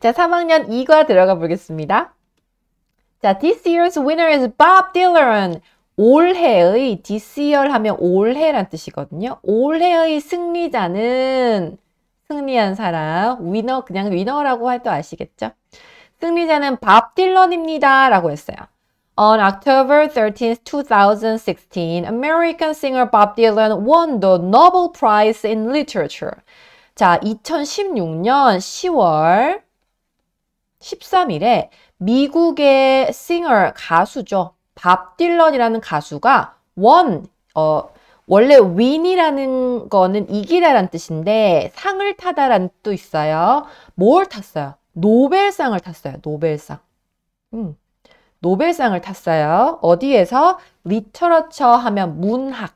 자, 3학년 2과 들어가 보겠습니다. 자, this year's winner is Bob Dylan. 올해의 this year 하면 올해란 뜻이거든요. 올해의 승리자는 승리한 사람, 위너 그냥 위너라고 해도 아시겠죠? 승리자는 밥 딜런입니다. 라고 했어요. On October 13, 2016, American singer Bob Dylan won the Nobel Prize in Literature. 자, 2016년 10월 13일에 미국의 싱 i 가수죠. 밥 딜런이라는 가수가 원 어, 원래 윈이라는 거는 이기다란 뜻인데 상을 타다란 뜻도 있어요. 뭘 탔어요? 노벨상을 탔어요. 노벨상. 음. 노벨상을 탔어요. 어디에서? 리터러처 하면 문학.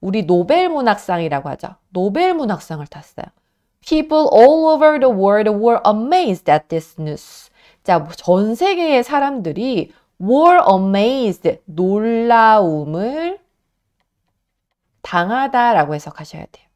우리 노벨문학상이라고 하죠. 노벨문학상을 탔어요. People all over the world were amazed at this news. 자, 전 세계의 사람들이 were amazed, 놀라움을 당하다라고 해석하셔야 돼요.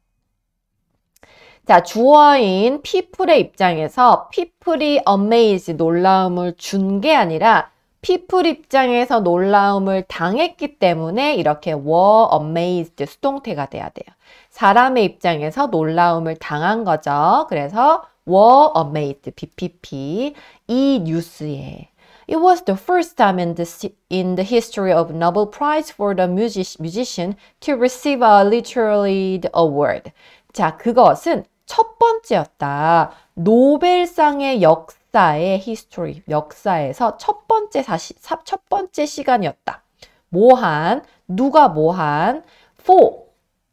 자, 주어인 people의 입장에서 people이 amazed, 놀라움을 준 게 아니라 피플 입장에서 놀라움을 당했기 때문에 이렇게 were amazed 수동태가 돼야 돼요. 사람의 입장에서 놀라움을 당한 거죠. 그래서 were amazed BPP 이 뉴스에 It was the first time in the, in the history of Nobel Prize for the music, musician to receive a literary award. 자, 그것은 첫 번째였다. 노벨상의 역사 역사의 히스토리, 역사에서 첫 번째 사시, 첫 번째 시간이었다. 뭐한, 누가 뭐한, for,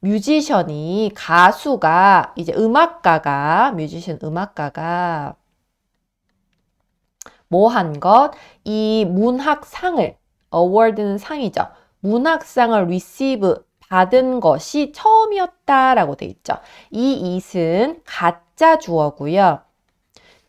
뮤지션이, 가수가, 이제 음악가가, 뮤지션 음악가가 뭐한 것, 이 문학상을, award는 상이죠. 문학상을 receive, 받은 것이 처음이었다라고 돼 있죠. 이 it은 가짜 주어고요.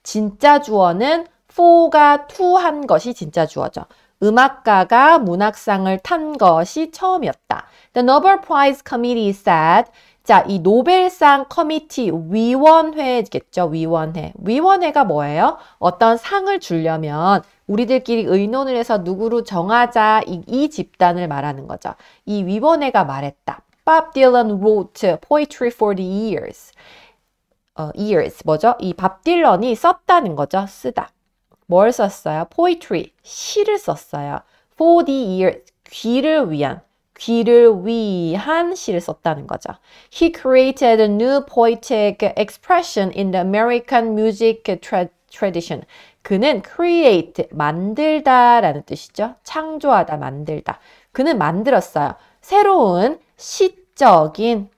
진짜 주어는 f 가 t 한 것이 진짜 주어죠. 음악가가 문학상을 탄 것이 처음이었다. The Nobel Prize Committee said 자, 이 노벨상 커미티 위원회겠죠. 위원회. 위원회가 뭐예요? 어떤 상을 주려면 우리들끼리 의논을 해서 누구로 정하자 이, 이 집단을 말하는 거죠. 이 위원회가 말했다. Bob Dylan wrote poetry for the years. 어, years 뭐죠? 이 밥 딜런이 썼다는 거죠. 쓰다. 뭘 썼어요? poetry 시를 썼어요. for the years 귀를 위한 귀를 위한 시를 썼다는 거죠. He created a new poetic expression in the American music tra tradition. 그는 create 만들다라는 뜻이죠. 창조하다 만들다. 그는 만들었어요. 새로운 시적인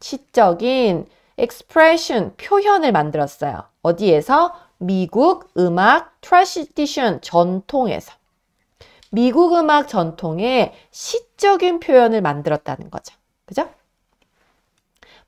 시적인 expression, 표현을 만들었어요. 어디에서? 미국 음악 tradition, 전통에서. 미국 음악 전통의 시적인 표현을 만들었다는 거죠. 그죠?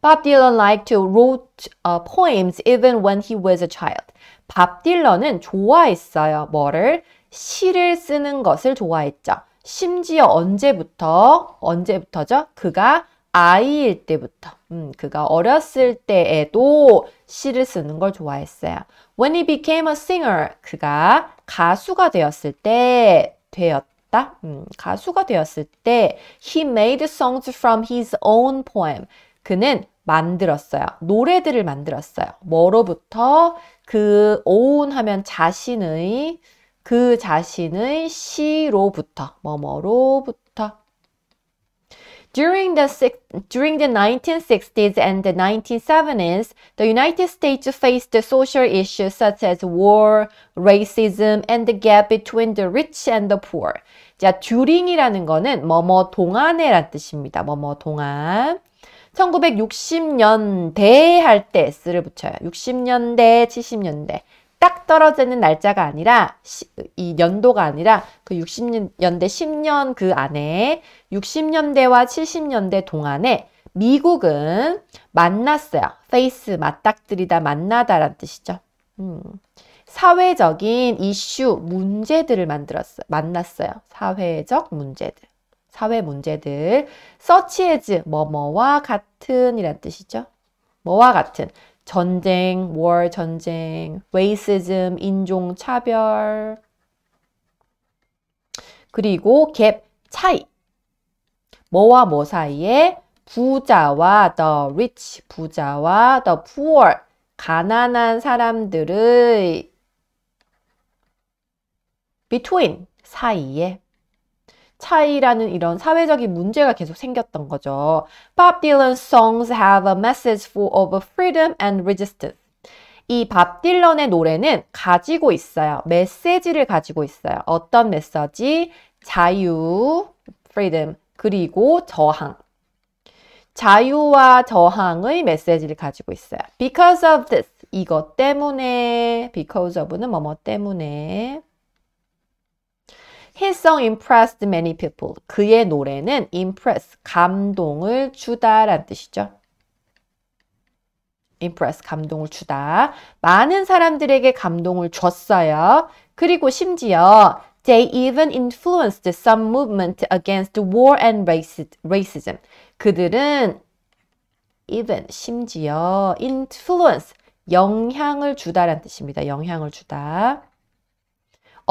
Bob Dylan liked to wrote uh, poems even when he was a child. 밥 딜런은 좋아했어요. 뭐를? 시를 쓰는 것을 좋아했죠. 심지어 언제부터, 언제부터죠? 그가 아이일 때부터 음, 그가 어렸을 때에도 시를 쓰는 걸 좋아했어요. When he became a singer, 그가 가수가 되었을 때 되었다. 음, 가수가 되었을 때 he made songs from his own poem. 그는 만들었어요. 노래들을 만들었어요. 뭐로부터 그 own 하면 자신의 그 자신의 시로부터 뭐뭐로부터 During the, six, during the 1960s and the 1970s, the United States faced social issues such as war, racism, and the gap between the rich and the poor. 자, during이라는 거는 뭐뭐 동안에란 뜻입니다. 뭐뭐 동안. 1960년대 할 때 S를 붙여요. 60년대, 70년대. 딱 떨어지는 날짜가 아니라 시, 이 연도가 아니라 그 60년대 10년 그 안에 60년대와 70년대 동안에 미국은 만났어요. 페이스 맞닥뜨리다 만나다란 뜻이죠. 음. 사회적인 이슈 문제들을 만들었어요. 만났어요. 사회적 문제들. 사회 문제들. 서치에즈 뭐뭐와 같은 이란 뜻이죠. 뭐와 같은 전쟁, war, 전쟁, racism, 인종, 차별. 그리고 갭, 차이. 뭐와 뭐 사이에 부자와 the rich, 부자와 the poor, 가난한 사람들의 between, 사이에 차이라는 이런 사회적인 문제가 계속 생겼던 거죠. Bob Dylan's songs have a message full of freedom and resistance. 이 밥 딜런의 노래는 가지고 있어요. 메시지를 가지고 있어요. 어떤 메시지? 자유, freedom, 그리고 저항. 자유와 저항의 메시지를 가지고 있어요. Because of this, 이것 때문에, because of는 뭐뭐 때문에. His song impressed many people. 그의 노래는 impress, 감동을 주다란 뜻이죠. impress, 감동을 주다. 많은 사람들에게 감동을 줬어요. 그리고 심지어 They even influenced some movement against war and racism. 그들은 even 심지어 influence 영향을 주다란 뜻입니다. 영향을 주다.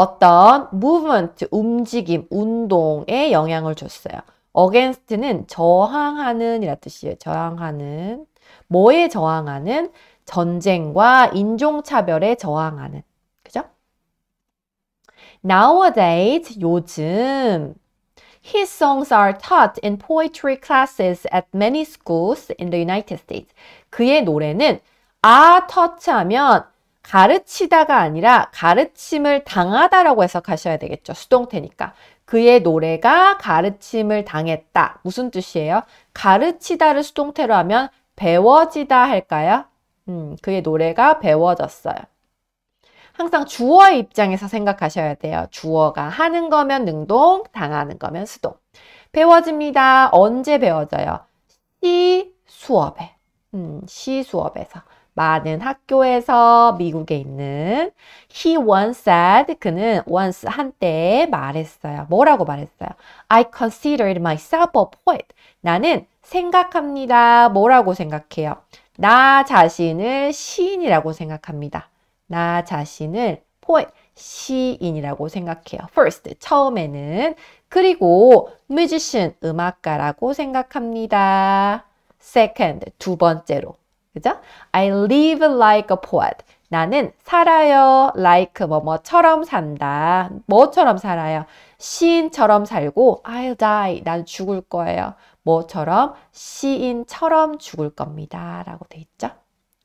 어떤 movement, 움직임, 운동에 영향을 줬어요. against는 저항하는 이라 뜻이에요. 저항하는 뭐에 저항하는 전쟁과 인종차별에 저항하는 그죠? Nowadays 요즘 His songs are taught in poetry classes at many schools in the United States. 그의 노래는 아 터치하면 가르치다가 아니라 가르침을 당하다라고 해석하셔야 되겠죠. 수동태니까. 그의 노래가 가르침을 당했다. 무슨 뜻이에요? 가르치다를 수동태로 하면 배워지다 할까요? 음, 그의 노래가 배워졌어요. 항상 주어의 입장에서 생각하셔야 돼요. 주어가 하는 거면 능동, 당하는 거면 수동. 배워집니다. 언제 배워져요? 시 수업에. 음, 시 수업에서. 많은 학교에서 미국에 있는 he once said 그는 once 한때 말했어요. 뭐라고 말했어요? I considered myself a poet. 나는 생각합니다. 뭐라고 생각해요? 나 자신을 시인이라고 생각합니다. 나 자신을 poet 시인이라고 생각해요. First, 처음에는. 그리고 musician, 음악가라고 생각합니다. Second, 두 번째로. 그죠? I live like a poet. 나는 살아요. like 뭐뭐처럼 산다. 뭐처럼 살아요? 시인처럼 살고 I'll die. 난 죽을 거예요. 뭐처럼? 시인처럼 죽을 겁니다. 라고 돼 있죠.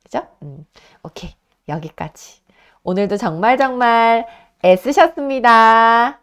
그죠? 음, 오케이. 여기까지. 오늘도 정말 정말 애쓰셨습니다.